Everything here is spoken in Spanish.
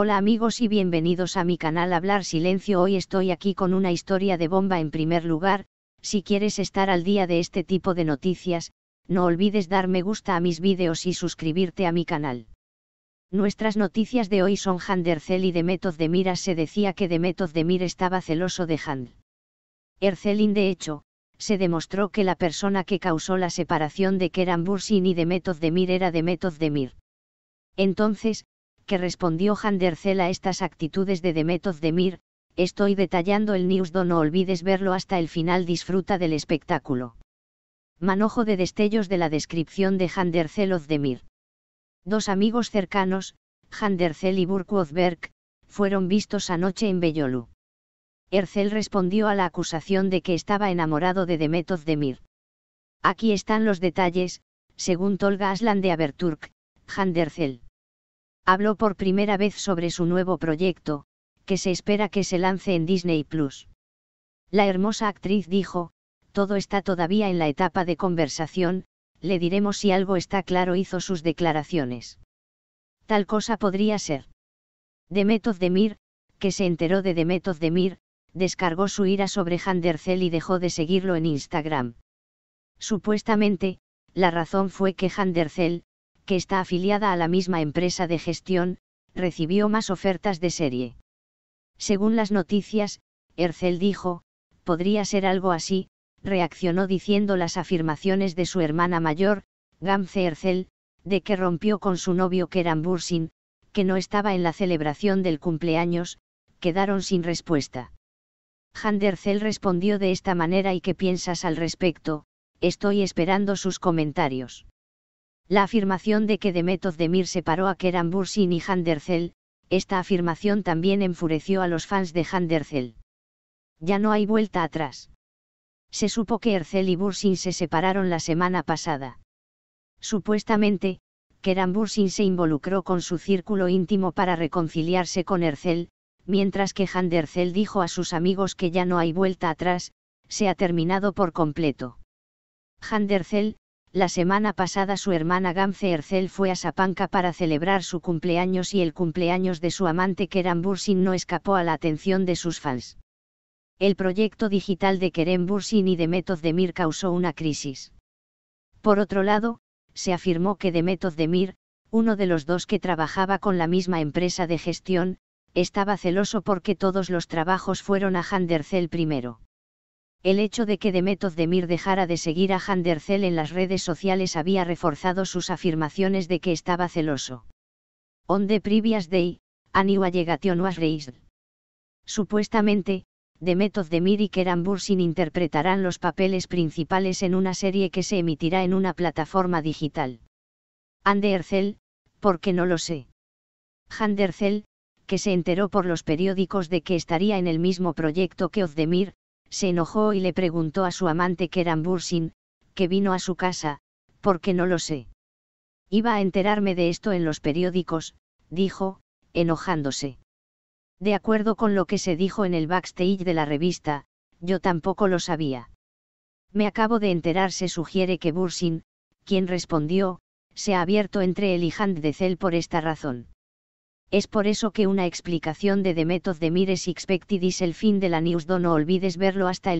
Hola amigos y bienvenidos a mi canal Hablar Silencio. Hoy estoy aquí con una historia de bomba en primer lugar, si quieres estar al día de este tipo de noticias, no olvides dar me gusta a mis vídeos y suscribirte a mi canal. Nuestras noticias de hoy son Ercel y de Miras Se decía que de Mir estaba celoso de Hand. Ercelin de hecho, se demostró que la persona que causó la separación de Keran Bursin y de Mir era de Mir Entonces, que respondió Handercel a estas actitudes de Demet Demir, estoy detallando el newsdo no olvides verlo hasta el final disfruta del espectáculo. Manojo de destellos de la descripción de Handercel Ozdemir. Dos amigos cercanos, Handercel y Burcu fueron vistos anoche en Bellolu. Ercel respondió a la acusación de que estaba enamorado de Demet demir Aquí están los detalles, según Tolga Aslan de Aberturk, Handercel habló por primera vez sobre su nuevo proyecto, que se espera que se lance en Disney Plus. La hermosa actriz dijo, todo está todavía en la etapa de conversación, le diremos si algo está claro hizo sus declaraciones. Tal cosa podría ser. Demetov Demir, que se enteró de Demetov Demir, descargó su ira sobre Handercel y dejó de seguirlo en Instagram. Supuestamente, la razón fue que Handercel, que está afiliada a la misma empresa de gestión, recibió más ofertas de serie. Según las noticias, Ercel dijo, podría ser algo así, reaccionó diciendo las afirmaciones de su hermana mayor, Gamze Ercel, de que rompió con su novio Keran Bursin, que no estaba en la celebración del cumpleaños, quedaron sin respuesta. Handercel respondió de esta manera y qué piensas al respecto, estoy esperando sus comentarios. La afirmación de que Demetov Demir separó a Keran Bursin y Handerzell, esta afirmación también enfureció a los fans de Handerzell. Ya no hay vuelta atrás. Se supo que Erzel y Bursin se separaron la semana pasada. Supuestamente, Keran Bursin se involucró con su círculo íntimo para reconciliarse con Erzel, mientras que Handerzel dijo a sus amigos que ya no hay vuelta atrás, se ha terminado por completo. Handerzel, la semana pasada su hermana Gamze Ercel fue a Sapanca para celebrar su cumpleaños y el cumpleaños de su amante Kerem Bursin no escapó a la atención de sus fans. El proyecto digital de Kerem Bursin y de Özdemir causó una crisis. Por otro lado, se afirmó que de Özdemir, uno de los dos que trabajaba con la misma empresa de gestión, estaba celoso porque todos los trabajos fueron a Handercel primero el hecho de que Demet Demir dejara de seguir a Handerzell en las redes sociales había reforzado sus afirmaciones de que estaba celoso. On the previous day, Aniwa was raised. Supuestamente, Demetoz Demir y Keran Bursin interpretarán los papeles principales en una serie que se emitirá en una plataforma digital. ¿por porque no lo sé. Handerzell, que se enteró por los periódicos de que estaría en el mismo proyecto que Ozdemir, se enojó y le preguntó a su amante Keran Bursin, que vino a su casa, porque no lo sé. Iba a enterarme de esto en los periódicos, dijo, enojándose. De acuerdo con lo que se dijo en el backstage de la revista, yo tampoco lo sabía. Me acabo de enterar, se sugiere que Bursin, quien respondió, se ha abierto entre él y de Cell por esta razón. Es por eso que una explicación de The Method de Mires Expected is el fin de la news no olvides verlo hasta el